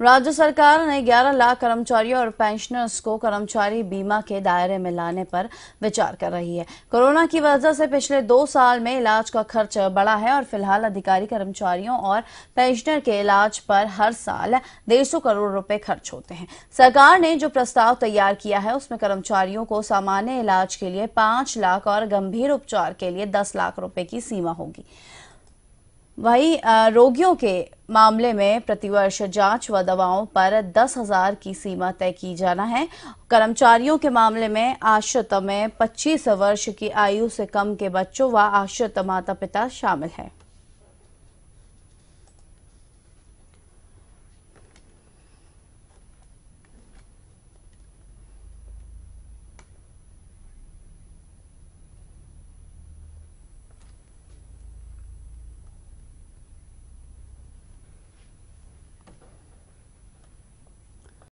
राज्य सरकार ने 11 लाख कर्मचारियों और पेंशनर्स को कर्मचारी बीमा के दायरे में लाने पर विचार कर रही है कोरोना की वजह से पिछले दो साल में इलाज का खर्च बढ़ा है और फिलहाल अधिकारी कर्मचारियों और पेंशनर के इलाज पर हर साल डेढ़ करोड़ रुपए खर्च होते हैं सरकार ने जो प्रस्ताव तैयार किया है उसमें कर्मचारियों को सामान्य इलाज के लिए पांच लाख और गंभीर उपचार के लिए दस लाख रूपये की सीमा होगी वही रोगियों के मामले में प्रतिवर्ष जांच व दवाओं पर दस हजार की सीमा तय की जाना है कर्मचारियों के मामले में आश्रित में पच्चीस वर्ष की आयु से कम के बच्चों व आश्रित माता पिता शामिल हैं